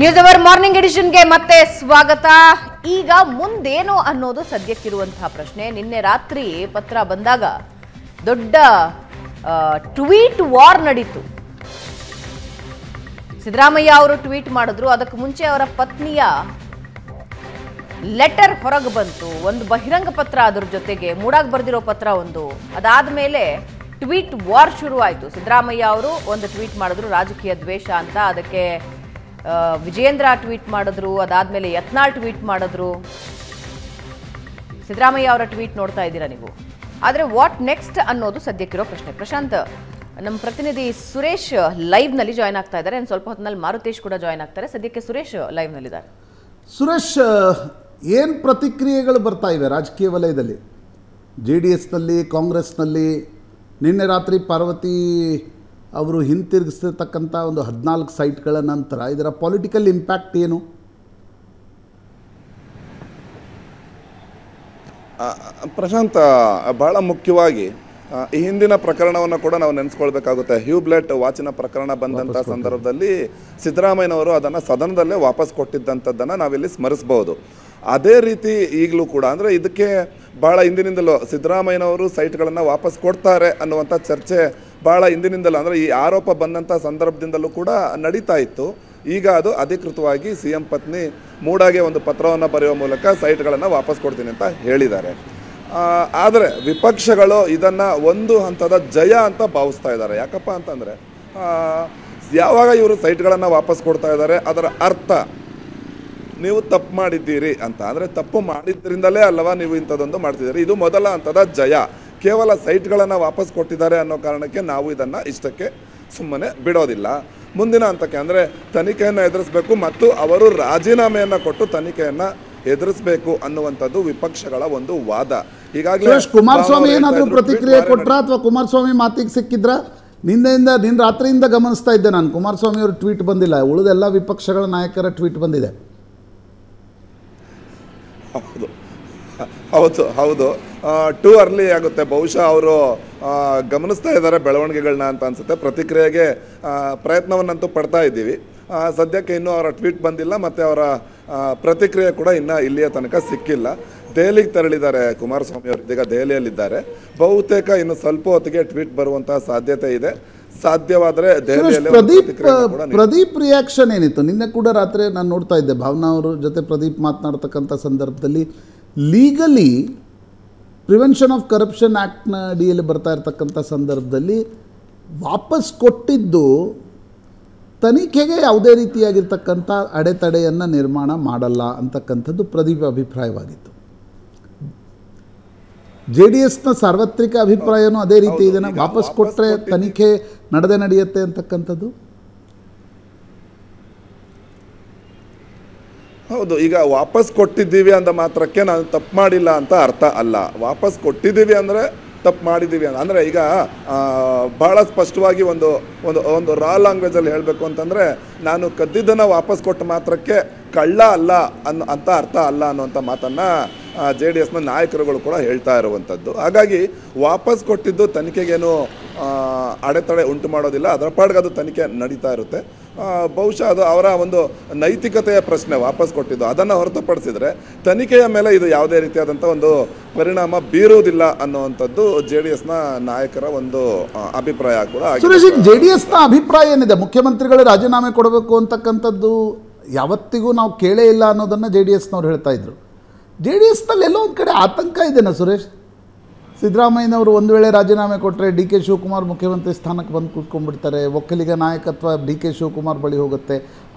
news hour morning ಎಡಿಷನ್ಗೆ ಮತ್ತೆ ಸ್ವಾಗತ ಈಗ ಮುಂದೇನು ಅನ್ನೋದು ಸದ್ಯಕ್ಕಿರುವಂತಹ ಪ್ರಶ್ನೆ ನಿನ್ನೆ ರಾತ್ರಿ ಪತ್ರ ಬಂದಾಗ ದೊಡ್ಡ ಟ್ವೀಟ್ ವಾರ್ ನಡೀತು ಸಿದ್ದರಾಮಯ್ಯ ಅವರು ಟ್ವೀಟ್ ಮಾಡಿದ್ರು ಅದಕ್ಕೆ ಮುಂಚೆ ಅವರ ಪತ್ನಿಯ ಲೆಟರ್ ಹೊರಗೆ ಬಂತು ಒಂದು ಬಹಿರಂಗ ಪತ್ರ ಅದ್ರ ಜೊತೆಗೆ ಮೂಡಾಗಿ ಬರೆದಿರೋ ಪತ್ರ ಒಂದು ಅದಾದ ಮೇಲೆ ಟ್ವೀಟ್ ವಾರ್ ಶುರುವಾಯಿತು ಸಿದ್ದರಾಮಯ್ಯ ಅವರು ಒಂದು ಟ್ವೀಟ್ ಮಾಡಿದ್ರು ರಾಜಕೀಯ ದ್ವೇಷ ಅಂತ ಅದಕ್ಕೆ ವಿಜೇಂದ್ರ ಟ್ವೀಟ್ ಮಾಡಿದ್ರು ಅದಾದ್ಮೇಲೆ ಯತ್ನಾಳ್ ಟ್ವೀಟ್ ಮಾಡಿದ್ರು ಸಿದ್ದರಾಮಯ್ಯ ಅವರ ಟ್ವೀಟ್ ನೋಡ್ತಾ ಇದ್ದೀರಾ ನೀವು ಆದರೆ ವಾಟ್ ನೆಕ್ಸ್ಟ್ ಅನ್ನೋದು ಸದ್ಯಕ್ಕಿರೋ ಪ್ರಶ್ನೆ ಪ್ರಶಾಂತ್ ನಮ್ಮ ಪ್ರತಿನಿಧಿ ಸುರೇಶ್ ಲೈವ್ನಲ್ಲಿ ಜಾಯ್ನ್ ಆಗ್ತಾ ಇದ್ದಾರೆ ಸ್ವಲ್ಪ ಹೊತ್ತಿನಲ್ಲಿ ಮಾರುತೇಶ್ ಕೂಡ ಜಾಯ್ನ್ ಆಗ್ತಾರೆ ಸದ್ಯಕ್ಕೆ ಸುರೇಶ್ ಲೈವ್ನಲ್ಲಿದ್ದಾರೆ ಸುರೇಶ್ ಏನು ಪ್ರತಿಕ್ರಿಯೆಗಳು ಬರ್ತಾ ಇವೆ ರಾಜಕೀಯ ವಲಯದಲ್ಲಿ ಜೆ ಡಿ ಎಸ್ನಲ್ಲಿ ಕಾಂಗ್ರೆಸ್ನಲ್ಲಿ ನಿನ್ನೆ ರಾತ್ರಿ ಪಾರ್ವತಿ ಅವರು ಹಿಂತಿರುಗಿಸಿರ್ತಕ್ಕಂಥ ಒಂದು ಹದಿನಾಲ್ಕು ಸೈಟ್ಗಳ ನಂತರ ಇದರ ಪೊಲಿಟಿಕಲ್ ಇಂಪ್ಯಾಕ್ಟ್ ಏನು ಪ್ರಶಾಂತ್ ಬಹಳ ಮುಖ್ಯವಾಗಿ ಈ ಹಿಂದಿನ ಪ್ರಕರಣವನ್ನು ಕೂಡ ನಾವು ನೆನೆಸ್ಕೊಳ್ಬೇಕಾಗುತ್ತೆ ಹ್ಯೂಬ್ಲೆಟ್ ವಾಚಿನ ಪ್ರಕರಣ ಬಂದಂಥ ಸಂದರ್ಭದಲ್ಲಿ ಸಿದ್ದರಾಮಯ್ಯನವರು ಅದನ್ನು ಸದನದಲ್ಲೇ ವಾಪಸ್ ಕೊಟ್ಟಿದ್ದಂಥದ್ದನ್ನು ನಾವಿಲ್ಲಿ ಸ್ಮರಿಸ್ಬೋದು ಅದೇ ರೀತಿ ಈಗಲೂ ಕೂಡ ಅಂದರೆ ಇದಕ್ಕೆ ಭಾಳ ಹಿಂದಿನಿಂದಲೂ ಸಿದ್ದರಾಮಯ್ಯನವರು ಸೈಟ್ಗಳನ್ನು ವಾಪಸ್ ಕೊಡ್ತಾರೆ ಅನ್ನುವಂಥ ಚರ್ಚೆ ಭಾಳ ಹಿಂದಿನಿಂದಲೂ ಅಂದರೆ ಈ ಆರೋಪ ಬಂದಂಥ ಸಂದರ್ಭದಿಂದಲೂ ಕೂಡ ನಡೀತಾ ಇತ್ತು ಈಗ ಅದು ಅಧಿಕೃತವಾಗಿ ಸಿ ಎಂ ಪತ್ನಿ ಮೂಡಾಗೆ ಒಂದು ಪತ್ರವನ್ನು ಬರೆಯುವ ಮೂಲಕ ಸೈಟ್ಗಳನ್ನು ವಾಪಸ್ ಕೊಡ್ತೀನಿ ಅಂತ ಹೇಳಿದ್ದಾರೆ ಆದರೆ ವಿಪಕ್ಷಗಳು ಇದನ್ನು ಒಂದು ಹಂತದ ಜಯ ಅಂತ ಭಾವಿಸ್ತಾ ಇದ್ದಾರೆ ಯಾಕಪ್ಪ ಅಂತಂದರೆ ಯಾವಾಗ ಇವರು ಸೈಟ್ಗಳನ್ನು ವಾಪಸ್ ಕೊಡ್ತಾ ಇದ್ದಾರೆ ಅದರ ಅರ್ಥ ನೀವು ತಪ್ಪು ಮಾಡಿದ್ದೀರಿ ಅಂತ ಅಂದರೆ ತಪ್ಪು ಮಾಡಿದ್ದರಿಂದಲೇ ಅಲ್ಲವಾ ನೀವು ಇಂಥದ್ದೊಂದು ಮಾಡ್ತಿದ್ದೀರಿ ಇದು ಮೊದಲ ಹಂತದ ಜಯ ಕೇವಲ ಸೈಟ್ಗಳನ್ನು ವಾಪಸ್ ಕೊಟ್ಟಿದ್ದಾರೆ ಅನ್ನೋ ಕಾರಣಕ್ಕೆ ನಾವು ಇದನ್ನು ಇಷ್ಟಕ್ಕೆ ಸುಮ್ಮನೆ ಬಿಡೋದಿಲ್ಲ ಮುಂದಿನ ಹಂತಕ್ಕೆ ಅಂದರೆ ತನಿಖೆಯನ್ನು ಎದುರಿಸಬೇಕು ಮತ್ತು ಅವರು ರಾಜೀನಾಮೆಯನ್ನು ಕೊಟ್ಟು ತನಿಖೆಯನ್ನು ಎದುರಿಸಬೇಕು ಅನ್ನುವಂಥದ್ದು ವಿಪಕ್ಷಗಳ ಒಂದು ವಾದ ಈಗಾಗಲೇ ಕುಮಾರಸ್ವಾಮಿ ಏನಾದರೂ ಪ್ರತಿಕ್ರಿಯೆ ಕೊಟ್ರ ಅಥವಾ ಕುಮಾರಸ್ವಾಮಿ ಮಾತಿಗೆ ಸಿಕ್ಕಿದ್ರ ನಿನ್ನೆಯಿಂದ ನಿನ್ನ ರಾತ್ರಿಯಿಂದ ಗಮನಿಸ್ತಾ ಇದ್ದೆ ನಾನು ಕುಮಾರಸ್ವಾಮಿ ಅವರು ಟ್ವೀಟ್ ಬಂದಿಲ್ಲ ಉಳಿದೆಲ್ಲ ವಿಪಕ್ಷಗಳ ನಾಯಕರ ಟ್ವೀಟ್ ಬಂದಿದೆ ಹೌದು ಹೌದು ಹೌದು ಟೂ ಅರ್ಲಿ ಆಗುತ್ತೆ ಬಹುಶಃ ಅವರು ಗಮನಿಸ್ತಾ ಇದ್ದಾರೆ ಬೆಳವಣಿಗೆಗಳನ್ನ ಅಂತ ಅನಿಸುತ್ತೆ ಪ್ರತಿಕ್ರಿಯೆಗೆ ಪ್ರಯತ್ನವನ್ನಂತೂ ಪಡ್ತಾ ಇದ್ದೀವಿ ಸದ್ಯಕ್ಕೆ ಇನ್ನೂ ಅವರ ಟ್ವೀಟ್ ಬಂದಿಲ್ಲ ಮತ್ತು ಅವರ ಪ್ರತಿಕ್ರಿಯೆ ಕೂಡ ಇನ್ನು ಇಲ್ಲಿಯ ತನಕ ಸಿಕ್ಕಿಲ್ಲ ದೆಹಲಿಗೆ ತೆರಳಿದ್ದಾರೆ ಕುಮಾರಸ್ವಾಮಿ ಅವರು ಇದೀಗ ದೆಹಲಿಯಲ್ಲಿದ್ದಾರೆ ಬಹುತೇಕ ಇನ್ನು ಸ್ವಲ್ಪ ಹೊತ್ತಿಗೆ ಟ್ವೀಟ್ ಬರುವಂತಹ ಸಾಧ್ಯತೆ ಇದೆ ಸಾಧ್ಯವಾದರೆ ಪ್ರದೀಪ್ ಪ್ರದೀಪ್ ರಿಯಾಕ್ಷನ್ ಏನಿತ್ತು ನಿನ್ನೆ ಕೂಡ ರಾತ್ರಿ ನಾನು ನೋಡ್ತಾ ಇದ್ದೆ ಭಾವನಾ ಅವರ ಜೊತೆ ಪ್ರದೀಪ್ ಮಾತನಾಡ್ತಕ್ಕಂಥ ಸಂದರ್ಭದಲ್ಲಿ ಲೀಗಲಿ ಪ್ರಿವೆನ್ಷನ್ ಆಫ್ ಕರಪ್ಷನ್ ಆ್ಯಕ್ಟ್ನ ಅಡಿಯಲ್ಲಿ ಬರ್ತಾ ಇರ್ತಕ್ಕಂಥ ಸಂದರ್ಭದಲ್ಲಿ ವಾಪಸ್ ಕೊಟ್ಟಿದ್ದು ತನಿಖೆಗೆ ಯಾವುದೇ ರೀತಿಯಾಗಿರ್ತಕ್ಕಂಥ ಅಡೆತಡೆಯನ್ನು ನಿರ್ಮಾಣ ಮಾಡಲ್ಲ ಅಂತಕ್ಕಂಥದ್ದು ಪ್ರದೀಪ್ ಅಭಿಪ್ರಾಯವಾಗಿತ್ತು ಜೆ ಡಿ ಎಸ್ನ ಸಾರ್ವತ್ರಿಕ ಅಭಿಪ್ರಾಯನೂ ಅದೇ ರೀತಿ ಇದನ್ನು ವಾಪಸ್ ಕೊಟ್ಟರೆ ತನಿಖೆ ನಡೆದೇ ನಡೆಯುತ್ತೆ ಅಂತಕ್ಕಂಥದ್ದು ಹೌದು ಈಗ ವಾಪಸ್ ಕೊಟ್ಟಿದ್ದೀವಿ ಅಂದ ಮಾತ್ರಕ್ಕೆ ನಾನು ತಪ್ಪು ಮಾಡಿಲ್ಲ ಅಂತ ಅರ್ಥ ಅಲ್ಲ ವಾಪಸ್ ಕೊಟ್ಟಿದ್ದೀವಿ ಅಂದರೆ ತಪ್ಪು ಮಾಡಿದ್ದೀವಿ ಅಂತ ಅಂದರೆ ಈಗ ಭಾಳ ಸ್ಪಷ್ಟವಾಗಿ ಒಂದು ಒಂದು ಒಂದು ರಾ ಲ್ಯಾಂಗ್ವೇಜಲ್ಲಿ ಹೇಳಬೇಕು ಅಂತಂದರೆ ನಾನು ಕದ್ದಿದ್ದನ್ನು ವಾಪಸ್ ಕೊಟ್ಟ ಮಾತ್ರಕ್ಕೆ ಕಳ್ಳ ಅಲ್ಲ ಅನ್ನೋ ಅಂತ ಅರ್ಥ ಅಲ್ಲ ಅನ್ನುವಂಥ ಮಾತನ್ನು ಜೆ ಡಿ ಎಸ್ನ ನಾಯಕರುಗಳು ಕೂಡ ಹೇಳ್ತಾ ಇರುವಂಥದ್ದು ಹಾಗಾಗಿ ವಾಪಸ್ ಕೊಟ್ಟಿದ್ದು ತನಿಖೆಗೇನು ಅಡೆತಡೆ ಉಂಟು ಮಾಡೋದಿಲ್ಲ ಅದರ ಪಾಡ್ಗೆ ಅದು ತನಿಖೆ ನಡೀತಾ ಇರುತ್ತೆ ಬಹುಶಃ ಅದು ಅವರ ಒಂದು ನೈತಿಕತೆಯ ಪ್ರಶ್ನೆ ವಾಪಸ್ ಕೊಟ್ಟಿದ್ದು ಅದನ್ನು ಹೊರತುಪಡಿಸಿದರೆ ತನಿಖೆಯ ಮೇಲೆ ಇದು ಯಾವುದೇ ರೀತಿಯಾದಂಥ ಒಂದು ಪರಿಣಾಮ ಬೀರುವುದಿಲ್ಲ ಅನ್ನುವಂಥದ್ದು ಜೆ ಡಿ ಎಸ್ನ ನಾಯಕರ ಒಂದು ಅಭಿಪ್ರಾಯ ಕೂಡ ಜೆ ಡಿ ಎಸ್ನ ಅಭಿಪ್ರಾಯ ಏನಿದೆ ಮುಖ್ಯಮಂತ್ರಿಗಳೇ ರಾಜೀನಾಮೆ ಕೊಡಬೇಕು ಅಂತಕ್ಕಂಥದ್ದು ಯಾವತ್ತಿಗೂ ನಾವು ಕೇಳೇ ಇಲ್ಲ ಅನ್ನೋದನ್ನು ಜೆ ಡಿ ಎಸ್ನವ್ರು ಹೇಳ್ತಾಯಿದ್ರು ಜೆ ಡಿ ಎಸ್ನಲ್ಲಿ ಎಲ್ಲೋ ಒಂದು ಕಡೆ ಆತಂಕ ಇದೆನಾ ಸುರೇಶ್ ಸಿದ್ದರಾಮಯ್ಯನವರು ಒಂದು ವೇಳೆ ರಾಜೀನಾಮೆ ಕೊಟ್ಟರೆ ಡಿ ಕೆ ಶಿವಕುಮಾರ್ ಮುಖ್ಯಮಂತ್ರಿ ಸ್ಥಾನಕ್ಕೆ ಬಂದು ಕೂತ್ಕೊಂಡ್ಬಿಡ್ತಾರೆ ಒಕ್ಕಲಿಗ ನಾಯಕತ್ವ ಡಿ ಕೆ ಶಿವಕುಮಾರ್ ಬಳಿ ಹೋಗುತ್ತೆ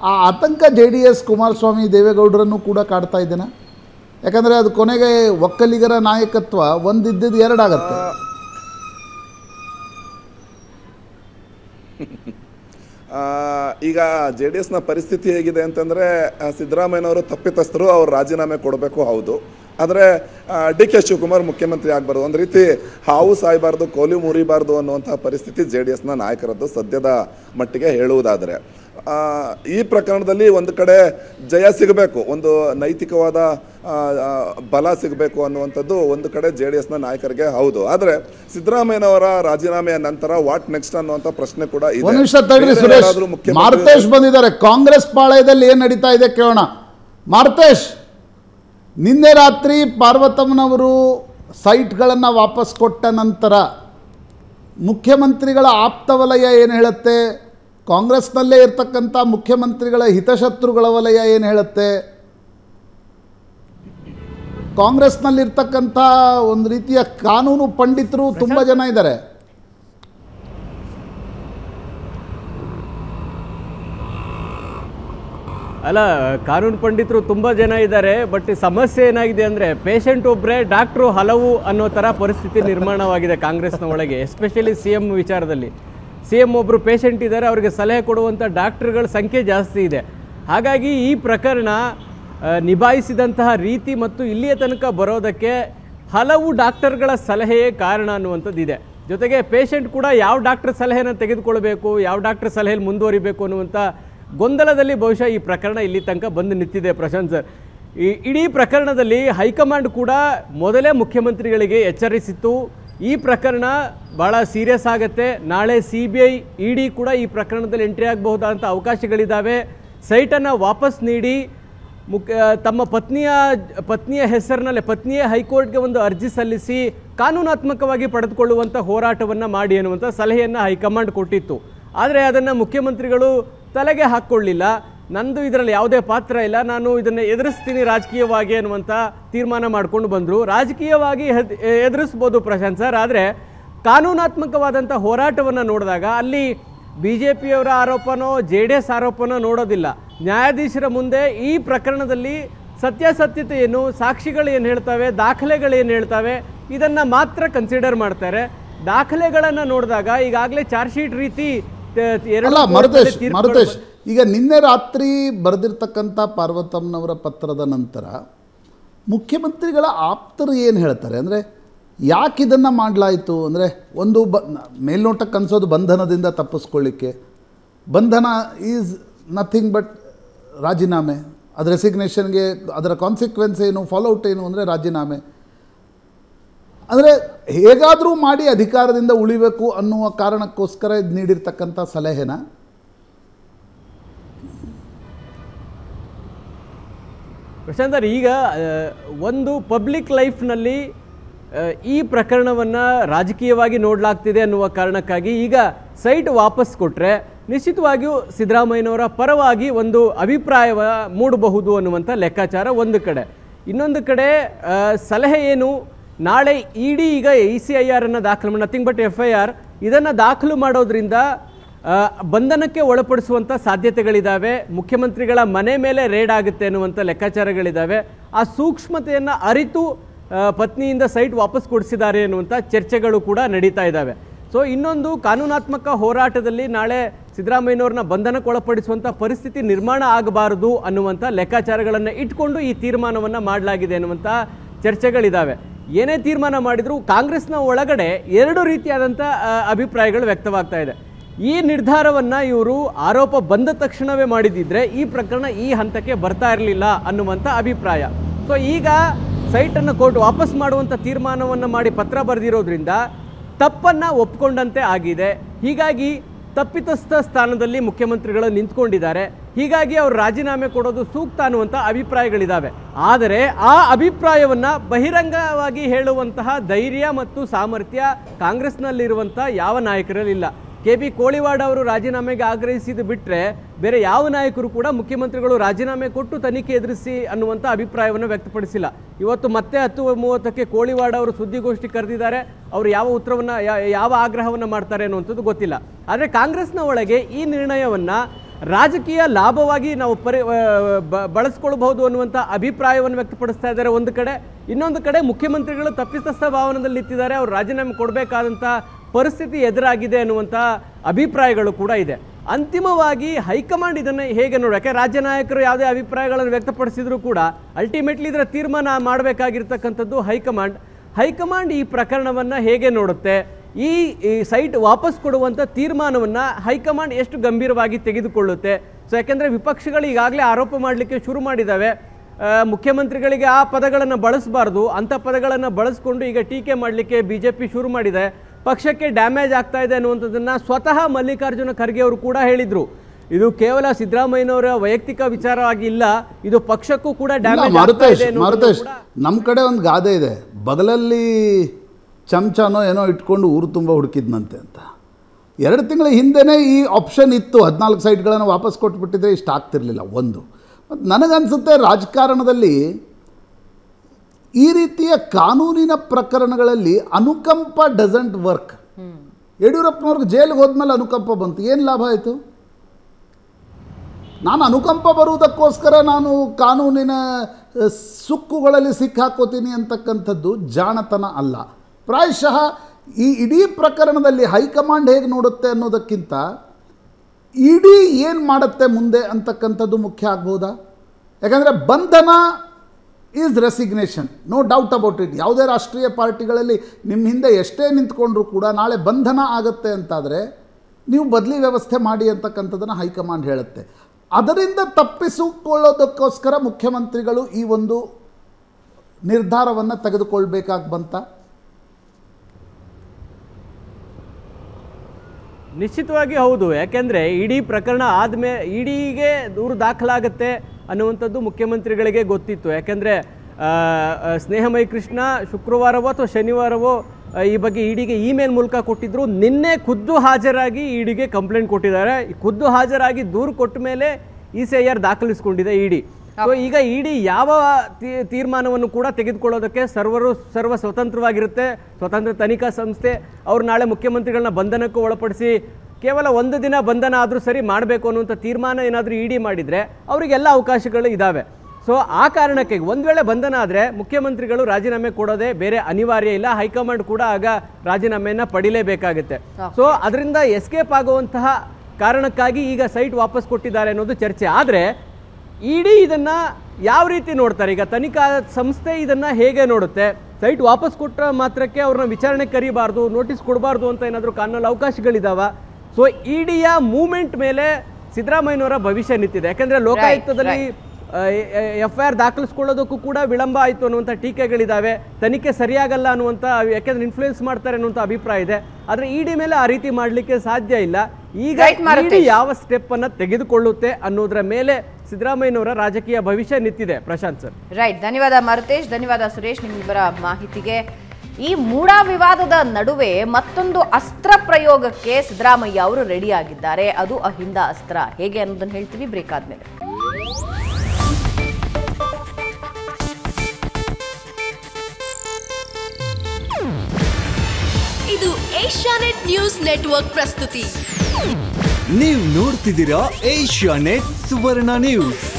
ಆ ಆತಂಕ ಜೆ ಡಿ ಎಸ್ ಕುಮಾರಸ್ವಾಮಿ ದೇವೇಗೌಡರನ್ನು ಕೂಡ ಕಾಡ್ತಾ ಇದ್ದೇನೆ ಯಾಕಂದರೆ ಅದು ಕೊನೆಗೆ ಒಕ್ಕಲಿಗರ ನಾಯಕತ್ವ ಒಂದಿದ್ದದ್ದು ಎರಡಾಗತ್ತೆ ಈಗ ಜೆ ಡಿ ಎಸ್ನ ಪರಿಸ್ಥಿತಿ ಹೇಗಿದೆ ಅಂತಂದರೆ ಸಿದ್ದರಾಮಯ್ಯನವರು ತಪ್ಪಿತಸ್ಥರು ಅವರು ರಾಜೀನಾಮೆ ಕೊಡಬೇಕು ಹೌದು ಆದರೆ ಡಿ ಕೆ ಶಿವಕುಮಾರ್ ಮುಖ್ಯಮಂತ್ರಿ ಆಗಬಾರ್ದು ಒಂದು ರೀತಿ ಹಾವು ಸಾಯಬಾರ್ದು ಕೋಲಿ ಮುರಿಬಾರ್ದು ಅನ್ನುವಂಥ ಪರಿಸ್ಥಿತಿ ಜೆ ಡಿ ಎಸ್ನ ನಾಯಕರದ್ದು ಸದ್ಯದ ಮಟ್ಟಿಗೆ ಹೇಳುವುದಾದರೆ ಈ ಪ್ರಕರಣದಲ್ಲಿ ಒಂದು ಕಡೆ ಜಯ ಸಿಗಬೇಕು ಒಂದು ನೈತಿಕವಾದ ಬಲ ಸಿಗಬೇಕು ಅನ್ನುವಂಥದ್ದು ಒಂದು ಕಡೆ ಜೆ ಡಿ ಎಸ್ನ ನಾಯಕರಿಗೆ ಹೌದು ಆದರೆ ಸಿದ್ದರಾಮಯ್ಯನವರ ರಾಜೀನಾಮೆಯ ನಂತರ ವಾಟ್ ನೆಕ್ಸ್ಟ್ ಅನ್ನುವಂಥ ಪ್ರಶ್ನೆ ಕೂಡ ಇದೆ ಮಾರ್ತೇಶ್ ಬಂದಿದ್ದಾರೆ ಕಾಂಗ್ರೆಸ್ ಪಾಳಯದಲ್ಲಿ ಏನು ನಡೀತಾ ಇದೆ ಕೇಳೋಣ ಮಾರ್ತೇಶ್ ನಿನ್ನೆ ರಾತ್ರಿ ಪಾರ್ವತಮ್ಮನವರು ಸೈಟ್ಗಳನ್ನು ವಾಪಸ್ ಕೊಟ್ಟ ನಂತರ ಮುಖ್ಯಮಂತ್ರಿಗಳ ಆಪ್ತವಲಯ ಏನು ಹೇಳುತ್ತೆ ಕಾಂಗ್ರೆಸ್ನಲ್ಲೇ ಇರ್ತಕ್ಕಂಥ ಮುಖ್ಯಮಂತ್ರಿಗಳ ಹಿತಶತ್ರುಗಳ ವಲಯ ಏನು ಹೇಳುತ್ತೆ ಕಾಂಗ್ರೆಸ್ನಲ್ಲಿರ್ತಕ್ಕಂಥ ಒಂದು ರೀತಿಯ ಕಾನೂನು ಪಂಡಿತರು ತುಂಬ ಜನ ಇದ್ದಾರೆ ಅಲ್ಲ ಕಾನೂನು ಪಂಡಿತರು ತುಂಬ ಜನ ಇದ್ದಾರೆ ಬಟ್ ಸಮಸ್ಯೆ ಏನಾಗಿದೆ ಅಂದರೆ ಪೇಷಂಟ್ ಒಬ್ಬರೇ ಡಾಕ್ಟ್ರು ಹಲವು ಅನ್ನೋ ಥರ ಪರಿಸ್ಥಿತಿ ನಿರ್ಮಾಣವಾಗಿದೆ ಕಾಂಗ್ರೆಸ್ನ ಒಳಗೆ ಎಸ್ಪೆಷಲಿ ಸಿ ಎಂ ವಿಚಾರದಲ್ಲಿ ಸಿ ಎಮ್ ಒಬ್ಬರು ಪೇಷಂಟ್ ಇದ್ದಾರೆ ಅವರಿಗೆ ಸಲಹೆ ಕೊಡುವಂಥ ಡಾಕ್ಟ್ರುಗಳ ಸಂಖ್ಯೆ ಜಾಸ್ತಿ ಇದೆ ಹಾಗಾಗಿ ಈ ಪ್ರಕರಣ ನಿಭಾಯಿಸಿದಂತಹ ರೀತಿ ಮತ್ತು ಇಲ್ಲಿಯ ತನಕ ಬರೋದಕ್ಕೆ ಹಲವು ಡಾಕ್ಟರ್ಗಳ ಸಲಹೆಯೇ ಕಾರಣ ಅನ್ನುವಂಥದ್ದು ಇದೆ ಜೊತೆಗೆ ಪೇಷಂಟ್ ಕೂಡ ಯಾವ ಡಾಕ್ಟರ್ ಸಲಹೆಯನ್ನು ತೆಗೆದುಕೊಳ್ಬೇಕು ಯಾವ ಡಾಕ್ಟರ್ ಸಲಹೆಯಲ್ಲಿ ಮುಂದುವರಿಬೇಕು ಅನ್ನುವಂಥ ಗೊಂದಲದಲ್ಲಿ ಬಹುಶಃ ಈ ಪ್ರಕರಣ ಇಲ್ಲಿ ತನಕ ಬಂದು ನಿಂತಿದೆ ಪ್ರಶಾಂತ್ ಸರ್ ಈ ಇಡೀ ಪ್ರಕರಣದಲ್ಲಿ ಹೈಕಮಾಂಡ್ ಕೂಡ ಮೊದಲೇ ಮುಖ್ಯಮಂತ್ರಿಗಳಿಗೆ ಎಚ್ಚರಿಸಿತ್ತು ಈ ಪ್ರಕರಣ ಭಾಳ ಸೀರಿಯಸ್ ಆಗುತ್ತೆ ನಾಳೆ C B I E D ಕೂಡ ಈ ಪ್ರಕರಣದಲ್ಲಿ ಎಂಟ್ರಿ ಆಗಬಹುದಾದಂಥ ಅವಕಾಶಗಳಿದ್ದಾವೆ ಸೈಟನ್ನು ವಾಪಸ್ ನೀಡಿ ಮುಖ್ಯ ತಮ್ಮ ಪತ್ನಿಯ ಪತ್ನಿಯ ಹೆಸರಿನಲ್ಲಿ ಪತ್ನಿಯೇ ಹೈಕೋರ್ಟ್ಗೆ ಒಂದು ಅರ್ಜಿ ಸಲ್ಲಿಸಿ ಕಾನೂನಾತ್ಮಕವಾಗಿ ಪಡೆದುಕೊಳ್ಳುವಂಥ ಹೋರಾಟವನ್ನು ಮಾಡಿ ಅನ್ನುವಂಥ ಸಲಹೆಯನ್ನು ಹೈಕಮಾಂಡ್ ಕೊಟ್ಟಿತ್ತು ಆದರೆ ಅದನ್ನು ಮುಖ್ಯಮಂತ್ರಿಗಳು ತಲೆಗೆ ಹಾಕ್ಕೊಳ್ಳಿಲ್ಲ ನಂದು ಇದರಲ್ಲಿ ಯಾವುದೇ ಪಾತ್ರ ಇಲ್ಲ ನಾನು ಇದನ್ನು ಎದುರಿಸ್ತೀನಿ ರಾಜಕೀಯವಾಗಿ ಅನ್ನುವಂಥ ತೀರ್ಮಾನ ಮಾಡಿಕೊಂಡು ಬಂದರು ರಾಜಕೀಯವಾಗಿ ಎದುರಿಸ್ಬೋದು ಪ್ರಶಾಂತ್ ಸರ್ ಆದರೆ ಕಾನೂನಾತ್ಮಕವಾದಂಥ ಹೋರಾಟವನ್ನು ನೋಡಿದಾಗ ಅಲ್ಲಿ ಬಿ ಜೆ ಪಿಯವರ ಆರೋಪನೋ ಜೆ ಡಿ ಎಸ್ ಆರೋಪನೋ ನೋಡೋದಿಲ್ಲ ನ್ಯಾಯಾಧೀಶರ ಮುಂದೆ ಈ ಪ್ರಕರಣದಲ್ಲಿ ಸತ್ಯಾಸತ್ಯತೆ ಏನು ಸಾಕ್ಷಿಗಳು ಏನು ಹೇಳ್ತವೆ ದಾಖಲೆಗಳು ಏನು ಹೇಳ್ತವೆ ಇದನ್ನು ಮಾತ್ರ ಕನ್ಸಿಡರ್ ಮಾಡ್ತಾರೆ ದಾಖಲೆಗಳನ್ನು ನೋಡಿದಾಗ ಈಗಾಗಲೇ ಚಾರ್ಜ್ ಶೀಟ್ ರೀತಿ ಎರಡು ಈಗ ನಿನ್ನೆ ರಾತ್ರಿ ಬರೆದಿರ್ತಕ್ಕಂಥ ಪಾರ್ವತಮ್ಮನವರ ಪತ್ರದ ನಂತರ ಮುಖ್ಯಮಂತ್ರಿಗಳ ಆಪ್ತರು ಏನು ಹೇಳ್ತಾರೆ ಅಂದರೆ ಯಾಕೆ ಇದನ್ನು ಮಾಡಲಾಯಿತು ಅಂದರೆ ಒಂದು ಬ ಮೇಲ್ನೋಟಕ್ಕೆ ಅನಿಸೋದು ಬಂಧನದಿಂದ ತಪ್ಪಿಸ್ಕೊಳ್ಳಿಕ್ಕೆ ಬಂಧನ ಈಸ್ ನಥಿಂಗ್ ಬಟ್ ರಾಜೀನಾಮೆ ಅದು ರೆಸಿಗ್ನೇಷನ್ಗೆ ಅದರ ಕಾನ್ಸಿಕ್ವೆನ್ಸ್ ಏನು ಫಾಲೋಔಟ್ ಏನು ಅಂದರೆ ರಾಜೀನಾಮೆ ಅಂದರೆ ಹೇಗಾದರೂ ಮಾಡಿ ಅಧಿಕಾರದಿಂದ ಉಳಿಬೇಕು ಅನ್ನುವ ಕಾರಣಕ್ಕೋಸ್ಕರ ಇದು ನೀಡಿರ್ತಕ್ಕಂಥ ಸಲಹೆನ ಪ್ರಶಾಂತರ್ ಈಗ ಒಂದು ಪಬ್ಲಿಕ್ ಲೈಫ್ನಲ್ಲಿ ಈ ಪ್ರಕರಣವನ್ನು ರಾಜಕೀಯವಾಗಿ ನೋಡಲಾಗ್ತಿದೆ ಅನ್ನುವ ಕಾರಣಕ್ಕಾಗಿ ಈಗ ಸೈಟ್ ವಾಪಸ್ ಕೊಟ್ಟರೆ ನಿಶ್ಚಿತವಾಗಿಯೂ ಸಿದ್ದರಾಮಯ್ಯನವರ ಪರವಾಗಿ ಒಂದು ಅಭಿಪ್ರಾಯ ಮೂಡಬಹುದು ಅನ್ನುವಂಥ ಲೆಕ್ಕಾಚಾರ ಒಂದು ಕಡೆ ಇನ್ನೊಂದು ಕಡೆ ಸಲಹೆ ಏನು ನಾಳೆ ಇ ಡಿ ಈಗ ಇ ಸಿ ಐ ಆರ್ ಅನ್ನು ದಾಖಲು nothing but F I R ಇದನ್ನು ದಾಖಲು ಮಾಡೋದ್ರಿಂದ ಬಂಧನಕ್ಕೆ ಒಳಪಡಿಸುವಂಥ ಸಾಧ್ಯತೆಗಳಿದ್ದಾವೆ ಮುಖ್ಯಮಂತ್ರಿಗಳ ಮನೆ ಮೇಲೆ ರೇಡ್ ಆಗುತ್ತೆ ಅನ್ನುವಂಥ ಲೆಕ್ಕಾಚಾರಗಳಿದ್ದಾವೆ ಆ ಸೂಕ್ಷ್ಮತೆಯನ್ನು ಅರಿತು ಪತ್ನಿಯಿಂದ ಸೈಟ್ ವಾಪಸ್ ಕೊಡಿಸಿದ್ದಾರೆ ಎನ್ನುವಂಥ ಚರ್ಚೆಗಳು ಕೂಡ ನಡೀತಾ ಇದ್ದಾವೆ ಸೊ ಇನ್ನೊಂದು ಕಾನೂನಾತ್ಮಕ ಹೋರಾಟದಲ್ಲಿ ನಾಳೆ ಬಂಧನಕ್ಕೆ ಒಳಪಡಿಸುವಂಥ ಪರಿಸ್ಥಿತಿ ನಿರ್ಮಾಣ ಆಗಬಾರದು ಅನ್ನುವಂಥ ಲೆಕ್ಕಾಚಾರಗಳನ್ನು ಇಟ್ಕೊಂಡು ಈ ತೀರ್ಮಾನವನ್ನು ಮಾಡಲಾಗಿದೆ ಎನ್ನುವಂಥ ಚರ್ಚೆಗಳಿದ್ದಾವೆ ಏನೇ ತೀರ್ಮಾನ ಮಾಡಿದರೂ ಕಾಂಗ್ರೆಸ್ನ ಒಳಗಡೆ ಎರಡು ರೀತಿಯಾದಂಥ ಅಭಿಪ್ರಾಯಗಳು ವ್ಯಕ್ತವಾಗ್ತಾ ಇದೆ ಈ ನಿರ್ಧಾರವನ್ನು ಇವರು ಆರೋಪ ಬಂದ ತಕ್ಷಣವೇ ಮಾಡಿದಿದ್ರೆ ಈ ಪ್ರಕರಣ ಈ ಹಂತಕ್ಕೆ ಬರ್ತಾ ಇರಲಿಲ್ಲ ಅನ್ನುವಂಥ ಅಭಿಪ್ರಾಯ ಸೊ ಈಗ ಸೈಟನ್ನು ಕೋರ್ಟ್ ವಾಪಸ್ ಮಾಡುವಂಥ ತೀರ್ಮಾನವನ್ನು ಮಾಡಿ ಪತ್ರ ಬರೆದಿರೋದ್ರಿಂದ ತಪ್ಪನ್ನು ಒಪ್ಕೊಂಡಂತೆ ಆಗಿದೆ ಹೀಗಾಗಿ ತಪ್ಪಿತಸ್ಥ ಸ್ಥಾನದಲ್ಲಿ ಮುಖ್ಯಮಂತ್ರಿಗಳು ನಿಂತ್ಕೊಂಡಿದ್ದಾರೆ ಹೀಗಾಗಿ ಅವರು ರಾಜೀನಾಮೆ ಕೊಡೋದು ಸೂಕ್ತ ಅನ್ನುವಂಥ ಅಭಿಪ್ರಾಯಗಳಿದ್ದಾವೆ ಆದರೆ ಆ ಅಭಿಪ್ರಾಯವನ್ನು ಬಹಿರಂಗವಾಗಿ ಹೇಳುವಂತಹ ಧೈರ್ಯ ಮತ್ತು ಸಾಮರ್ಥ್ಯ ಕಾಂಗ್ರೆಸ್ನಲ್ಲಿರುವಂಥ ಯಾವ ನಾಯಕರಲ್ಲಿಲ್ಲ ಕೆ ಬಿ ಕೋಳಿವಾಡ ಅವರು ರಾಜೀನಾಮೆಗೆ ಆಗ್ರಹಿಸಿದ್ದು ಬಿಟ್ಟರೆ ಬೇರೆ ಯಾವ ನಾಯಕರು ಕೂಡ ಮುಖ್ಯಮಂತ್ರಿಗಳು ರಾಜೀನಾಮೆ ಕೊಟ್ಟು ತನಿಖೆ ಎದುರಿಸಿ ಅನ್ನುವಂಥ ಅಭಿಪ್ರಾಯವನ್ನು ವ್ಯಕ್ತಪಡಿಸಿಲ್ಲ ಇವತ್ತು ಮತ್ತೆ ಹತ್ತು ಮೂವತ್ತಕ್ಕೆ ಕೋಳಿವಾಡ ಅವರು ಸುದ್ದಿಗೋಷ್ಠಿ ಕರೆದಿದ್ದಾರೆ ಅವರು ಯಾವ ಉತ್ತರವನ್ನು ಯಾವ ಆಗ್ರಹವನ್ನು ಮಾಡ್ತಾರೆ ಅನ್ನುವಂಥದ್ದು ಗೊತ್ತಿಲ್ಲ ಆದರೆ ಕಾಂಗ್ರೆಸ್ನ ಒಳಗೆ ಈ ನಿರ್ಣಯವನ್ನು ರಾಜಕೀಯ ಲಾಭವಾಗಿ ನಾವು ಪರಿ ಬಳಸ್ಕೊಳ್ಬಹುದು ಅನ್ನುವಂಥ ಅಭಿಪ್ರಾಯವನ್ನು ವ್ಯಕ್ತಪಡಿಸ್ತಾ ಇದ್ದಾರೆ ಒಂದು ಕಡೆ ಇನ್ನೊಂದು ಕಡೆ ಮುಖ್ಯಮಂತ್ರಿಗಳು ತಪ್ಪಿತಸ್ಥ ಭಾವನದಲ್ಲಿ ಇತ್ತಿದ್ದಾರೆ ಅವರು ರಾಜೀನಾಮೆ ಕೊಡಬೇಕಾದಂಥ ಪರಿಸ್ಥಿತಿ ಎದುರಾಗಿದೆ ಅನ್ನುವಂಥ ಅಭಿಪ್ರಾಯಗಳು ಕೂಡ ಇದೆ ಅಂತಿಮವಾಗಿ ಹೈಕಮಾಂಡ್ ಇದನ್ನು ಹೇಗೆ ನೋಡೋಕೆ ಯಾಕೆ ರಾಜ್ಯ ನಾಯಕರು ಯಾವುದೇ ಅಭಿಪ್ರಾಯಗಳನ್ನು ವ್ಯಕ್ತಪಡಿಸಿದರೂ ಕೂಡ ಅಲ್ಟಿಮೇಟ್ಲಿ ಇದರ ತೀರ್ಮಾನ ಮಾಡಬೇಕಾಗಿರ್ತಕ್ಕಂಥದ್ದು ಹೈಕಮಾಂಡ್ ಹೈಕಮಾಂಡ್ ಈ ಪ್ರಕರಣವನ್ನು ಹೇಗೆ ನೋಡುತ್ತೆ ಈ ಸೈಟ್ ವಾಪಸ್ ಕೊಡುವಂಥ ತೀರ್ಮಾನವನ್ನು ಹೈಕಮಾಂಡ್ ಎಷ್ಟು ಗಂಭೀರವಾಗಿ ತೆಗೆದುಕೊಳ್ಳುತ್ತೆ ಸೊ ಯಾಕೆಂದ್ರೆ ವಿಪಕ್ಷಗಳು ಈಗಾಗಲೇ ಆರೋಪ ಮಾಡಲಿಕ್ಕೆ ಶುರು ಮಾಡಿದ್ದಾವೆ ಮುಖ್ಯಮಂತ್ರಿಗಳಿಗೆ ಆ ಪದಗಳನ್ನು ಬಳಸಬಾರ್ದು ಅಂಥ ಪದಗಳನ್ನು ಬಳಸ್ಕೊಂಡು ಈಗ ಟೀಕೆ ಮಾಡಲಿಕ್ಕೆ ಬಿ ಜೆ ಪಿ ಶುರು ಮಾಡಿದೆ ಪಕ್ಷಕ್ಕೆ ಡ್ಯಾಮೇಜ್ ಆಗ್ತಾ ಇದೆ ಅನ್ನುವಂಥದ್ದನ್ನು ಸ್ವತಃ ಮಲ್ಲಿಕಾರ್ಜುನ ಖರ್ಗೆ ಅವರು ಕೂಡ ಹೇಳಿದರು ಇದು ಕೇವಲ ಸಿದ್ದರಾಮಯ್ಯನವರ ವೈಯಕ್ತಿಕ ವಿಚಾರ ಆಗಿಲ್ಲ ಇದು ಪಕ್ಷಕ್ಕೂ ಕೂಡ ಡ್ಯಾಮೇಜ್ ಮಾರುತೇಶ್ ನಮ್ಮ ಕಡೆ ಒಂದು ಗಾದೆ ಇದೆ ಬಗಲಲ್ಲಿ ಚಮಚನೋ ಏನೋ ಇಟ್ಕೊಂಡು ಊರು ತುಂಬ ಹುಡುಕಿದ್ನಂತೆ ಅಂತ ಎರಡು ತಿಂಗಳ ಹಿಂದೆನೇ ಈ ಆಪ್ಷನ್ ಇತ್ತು ಹದಿನಾಲ್ಕು ಸೈಟ್ಗಳನ್ನು ವಾಪಸ್ ಕೊಟ್ಬಿಟ್ಟಿದ್ರೆ ಇಷ್ಟು ಆಗ್ತಿರ್ಲಿಲ್ಲ ಒಂದು ಮತ್ತು ನನಗನ್ಸುತ್ತೆ ರಾಜಕಾರಣದಲ್ಲಿ ಈ ರೀತಿಯ ಕಾನೂನಿನ ಪ್ರಕರಣಗಳಲ್ಲಿ ಅನುಕಂಪ ಡಸಂಟ್ ವರ್ಕ್ ಯಡಿಯೂರಪ್ಪನವ್ರಿಗೆ ಜೈಲಿಗೆ ಹೋದ್ಮೇಲೆ ಅನುಕಂಪ ಬಂತು ಏನು ಲಾಭ ಆಯಿತು ನಾನು ಅನುಕಂಪ ಬರುವುದಕ್ಕೋಸ್ಕರ ನಾನು ಕಾನೂನಿನ ಸುಕ್ಕುಗಳಲ್ಲಿ ಸಿಕ್ಕಾಕೋತೀನಿ ಅಂತಕ್ಕಂಥದ್ದು ಜಾಣತನ ಅಲ್ಲ ಪ್ರಾಯಶಃ ಈ ಇಡೀ ಪ್ರಕರಣದಲ್ಲಿ ಹೈಕಮಾಂಡ್ ಹೇಗೆ ನೋಡುತ್ತೆ ಅನ್ನೋದಕ್ಕಿಂತ ಇಡೀ ಏನು ಮಾಡುತ್ತೆ ಮುಂದೆ ಅಂತಕ್ಕಂಥದ್ದು ಮುಖ್ಯ ಆಗ್ಬೋದಾ ಯಾಕಂದರೆ ಬಂಧನ is resignation no doubt about it ಯಾವುದೇ ರಾಷ್ಟ್ರೀಯ ಪಾರ್ಟಿಗಳಲ್ಲಿ ನಿಮ್ಮ ಹಿಂದೆ ಎಷ್ಟೇ ನಿಂತ್ಕೊಂಡ್ರೂ ಕೂಡ ನಾಳೆ ಬಂಧನ ಆಗುತ್ತೆ ಅಂತಾದರೆ ನೀವು ಬದಲಿ ವ್ಯವಸ್ಥೆ ಮಾಡಿ ಅಂತಕ್ಕಂಥದ್ದನ್ನು ಹೈಕಮಾಂಡ್ ಹೇಳುತ್ತೆ ಅದರಿಂದ ತಪ್ಪಿಸಿಕೊಳ್ಳೋದಕ್ಕೋಸ್ಕರ ಮುಖ್ಯಮಂತ್ರಿಗಳು ಈ ಒಂದು ನಿರ್ಧಾರವನ್ನು ತೆಗೆದುಕೊಳ್ಬೇಕಾಗಿ ಬಂತ ನಿಶ್ಚಿತವಾಗಿ ಹೌದು ಯಾಕೆಂದರೆ ಇಡೀ ಪ್ರಕರಣ ಆದಮೇಲೆ ಇಡೀಗೆ ದೂರು ದಾಖಲಾಗುತ್ತೆ ಅನ್ನುವಂಥದ್ದು ಮುಖ್ಯಮಂತ್ರಿಗಳಿಗೆ ಗೊತ್ತಿತ್ತು ಯಾಕೆಂದರೆ ಸ್ನೇಹಮಯ ಕೃಷ್ಣ ಶುಕ್ರವಾರವೋ ಅಥವಾ ಶನಿವಾರವೋ ಈ ಬಗ್ಗೆ ಇಡಿಗೆ ಇಮೇಲ್ ಮೂಲಕ ಕೊಟ್ಟಿದ್ದರು ನಿನ್ನೆ ಖುದ್ದು ಹಾಜರಾಗಿ ಇಡಿಗೆ ಕಂಪ್ಲೇಂಟ್ ಕೊಟ್ಟಿದ್ದಾರೆ ಖುದ್ದು ಹಾಜರಾಗಿ ದೂರು ಕೊಟ್ಟ ಮೇಲೆ ಇ ಸಿ ಐ ಆರ್ ದಾಖಲಿಸಿಕೊಂಡಿದೆ ಇಡಿ ಸೊ ಈಗ ಇಡಿ ಯಾವ ತೀರ್ಮಾನವನ್ನು ಕೂಡ ತೆಗೆದುಕೊಳ್ಳೋದಕ್ಕೆ ಸರ್ವರು ಸರ್ವ ಸ್ವತಂತ್ರವಾಗಿರುತ್ತೆ ಸ್ವತಂತ್ರ ತನಿಖಾ ಸಂಸ್ಥೆ ಅವ್ರು ನಾಳೆ ಮುಖ್ಯಮಂತ್ರಿಗಳನ್ನ ಬಂಧನಕ್ಕೂ ಒಳಪಡಿಸಿ ಕೇವಲ ಒಂದು ದಿನ ಬಂಧನ ಆದರೂ ಸರಿ ಮಾಡಬೇಕು ಅನ್ನುವಂಥ ತೀರ್ಮಾನ ಏನಾದರೂ ಇಡಿ ಮಾಡಿದರೆ ಅವರಿಗೆಲ್ಲ ಅವಕಾಶಗಳು ಇದ್ದಾವೆ ಸೊ ಆ ಕಾರಣಕ್ಕೆ ಒಂದು ವೇಳೆ ಬಂಧನ ಆದರೆ ಮುಖ್ಯಮಂತ್ರಿಗಳು ರಾಜೀನಾಮೆ ಕೊಡೋದೇ ಬೇರೆ ಅನಿವಾರ್ಯ ಇಲ್ಲ ಹೈಕಮಾಂಡ್ ಕೂಡ ಆಗ ರಾಜೀನಾಮೆಯನ್ನು ಪಡಿಲೇಬೇಕಾಗುತ್ತೆ ಸೊ ಅದರಿಂದ ಎಸ್ಕೇಪ್ ಆಗುವಂತಹ ಕಾರಣಕ್ಕಾಗಿ ಈಗ ಸೈಟ್ ವಾಪಸ್ ಕೊಟ್ಟಿದ್ದಾರೆ ಅನ್ನೋದು ಚರ್ಚೆ ಆದರೆ ಇಡಿ ಇದನ್ನು ಯಾವ ರೀತಿ ನೋಡ್ತಾರೆ ಈಗ ತನಿಖಾ ಸಂಸ್ಥೆ ಇದನ್ನು ಹೇಗೆ ನೋಡುತ್ತೆ ಸೈಟ್ ವಾಪಸ್ ಕೊಟ್ಟ ಮಾತ್ರಕ್ಕೆ ಅವ್ರನ್ನ ವಿಚಾರಣೆ ಕರಿಬಾರ್ದು ನೋಟಿಸ್ ಕೊಡಬಾರ್ದು ಅಂತ ಏನಾದರೂ ಕಾನೂನಲ್ಲಿ ಅವಕಾಶಗಳಿದಾವೆ ಸೊ ಇಡಿಯ ಮೂವ್ಮೆಂಟ್ ಮೇಲೆ ಸಿದ್ದರಾಮಯ್ಯನವರ ಭವಿಷ್ಯ ನಿಂತಿದೆ ಯಾಕಂದ್ರೆ ಲೋಕಾಯುಕ್ತದಲ್ಲಿ ಎಫ್ ಐ ಆರ್ ದಾಖಲಿಸ್ಕೊಳ್ಳೋದಕ್ಕೂ ಕೂಡ ವಿಳಂಬ ಆಯಿತು ಅನ್ನುವಂಥ ಟೀಕೆಗಳಿದ್ದಾವೆ ತನಿಖೆ ಸರಿಯಾಗಲ್ಲ ಅನ್ನುವಂಥ ಯಾಕೆಂದ್ರೆ ಇನ್ಫ್ಲುಯೆನ್ಸ್ ಮಾಡ್ತಾರೆ ಅನ್ನುವಂಥ ಅಭಿಪ್ರಾಯ ಇದೆ ಆದರೆ ಇಡಿ e ಮೇಲೆ ಆ ರೀತಿ ಮಾಡಲಿಕ್ಕೆ ಸಾಧ್ಯ ಇಲ್ಲ ಈಗ e ಯಾವ ಸ್ಟೆಪ್ ಅನ್ನ ತೆಗೆದುಕೊಳ್ಳುತ್ತೆ ಅನ್ನೋದ್ರ ಮೇಲೆ ಸಿದ್ದರಾಮಯ್ಯನವರ ರಾಜಕೀಯ ಭವಿಷ್ಯ ನಿಂತಿದೆ ಪ್ರಶಾಂತ್ ಸರ್ ರೈಟ್ ಧನ್ಯವಾದ ಮರುತೇಶ್ ಧನ್ಯವಾದ ಸುರೇಶ್ ನಿಮ್ಮಿಬ್ಬರ ಮಾಹಿತಿಗೆ ಈ ಮೂಡಾ ವಿವಾದದ ನಡುವೆ ಮತ್ತೊಂದು ಅಸ್ತ್ರ ಪ್ರಯೋಗಕ್ಕೆ ಸಿದ್ದರಾಮಯ್ಯ ಅವರು ಆಗಿದ್ದಾರೆ ಅದು ಅಹಿಂದ ಅಸ್ತ್ರ ಹೇಗೆ ಅನ್ನೋದನ್ನು ಹೇಳ್ತೀವಿ ಬ್ರೇಕ್ ಆದ್ಮೇಲೆ ಇದು ಏಷ್ಯಾನೆಟ್ ನ್ಯೂಸ್ ನೆಟ್ವರ್ಕ್ ಪ್ರಸ್ತುತಿ ನೀವು ನೋಡ್ತಿದ್ದೀರಾ ಏಷ್ಯಾನೆಟ್ ಸುವರ್ಣ ನ್ಯೂಸ್